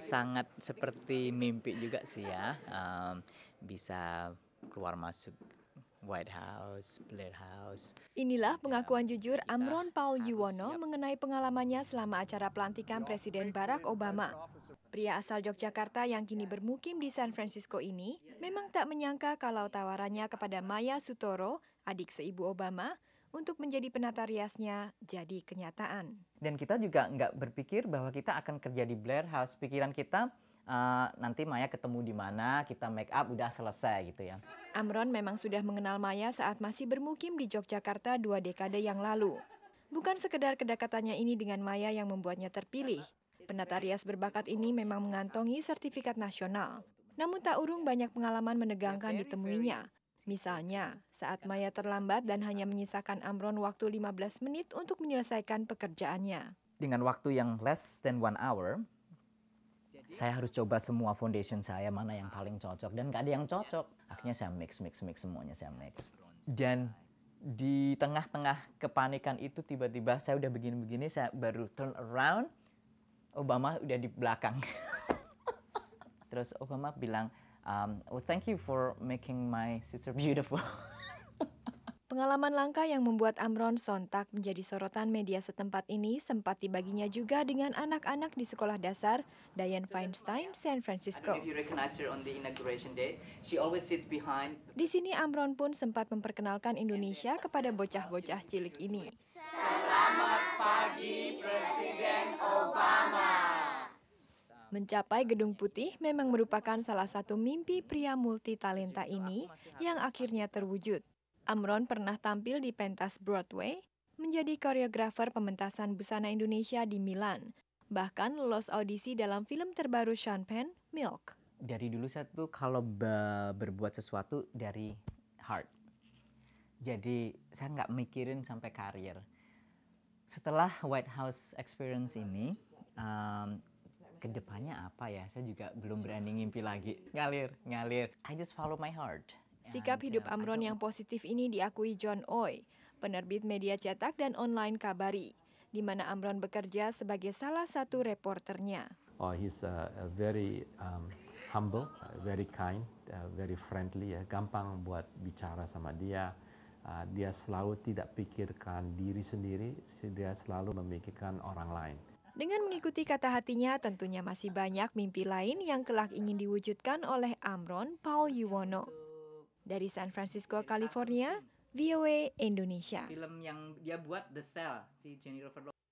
sangat seperti mimpi juga sih ya um, bisa keluar masuk White House, Blair House. Inilah ya, pengakuan jujur Amron Paul Yuwono mengenai pengalamannya selama acara pelantikan Presiden Barack Obama. Pria asal Yogyakarta yang kini bermukim di San Francisco ini memang tak menyangka kalau tawarannya kepada Maya Sutoro, adik seibu Obama, untuk menjadi penata riasnya jadi kenyataan. Dan kita juga nggak berpikir bahwa kita akan kerja di Blair House. Pikiran kita uh, nanti Maya ketemu di mana, kita make up udah selesai gitu ya. Amron memang sudah mengenal Maya saat masih bermukim di Yogyakarta dua dekade yang lalu. Bukan sekedar kedekatannya ini dengan Maya yang membuatnya terpilih. Penata rias berbakat ini memang mengantongi sertifikat nasional. Namun tak urung banyak pengalaman menegangkan ditemuinya. Misalnya, saat Maya terlambat dan hanya menyisakan Amron waktu 15 menit untuk menyelesaikan pekerjaannya. Dengan waktu yang less than one hour, saya harus coba semua foundation saya mana yang paling cocok dan gak ada yang cocok. Akhirnya saya mix, mix, mix semuanya saya mix. Dan di tengah-tengah kepanikan itu tiba-tiba saya udah begini-begini saya baru turn around Obama udah di belakang. Terus Obama bilang, um, "Oh, thank you for making my sister beautiful." Pengalaman langka yang membuat Amron sontak menjadi sorotan media setempat ini sempat dibaginya juga dengan anak-anak di sekolah dasar Diane Feinstein, San Francisco. Di sini Amron pun sempat memperkenalkan Indonesia kepada bocah-bocah cilik ini. Selamat pagi Presiden Obama. Mencapai Gedung Putih memang merupakan salah satu mimpi pria multitalenta ini yang akhirnya terwujud. Amron pernah tampil di pentas Broadway, menjadi koreografer pementasan busana Indonesia di Milan, bahkan lolos audisi dalam film terbaru Sean Penn, Milk. Dari dulu saya tuh kalau be berbuat sesuatu dari heart. Jadi saya nggak mikirin sampai karir. Setelah White House experience ini, um, kedepannya apa ya? Saya juga belum berani ngimpi lagi. Ngalir, ngalir. I just follow my heart. Ya, Sikap hidup Amron yang positif ini diakui John Oi, penerbit media cetak dan online Kabari, di mana Amron bekerja sebagai salah satu reporternya. Oh, he's a, uh, a very um, humble, uh, very kind, uh, very friendly. Ya. Gampang buat bicara sama dia. Uh, dia selalu tidak pikirkan diri sendiri, dia selalu memikirkan orang lain. Dengan mengikuti kata hatinya, tentunya masih banyak mimpi lain yang kelak ingin diwujudkan oleh Amron Paul Yuwono. Dari San Francisco, California, VOA Indonesia. Film yang dia buat The Cell, si Jennifer Lopez.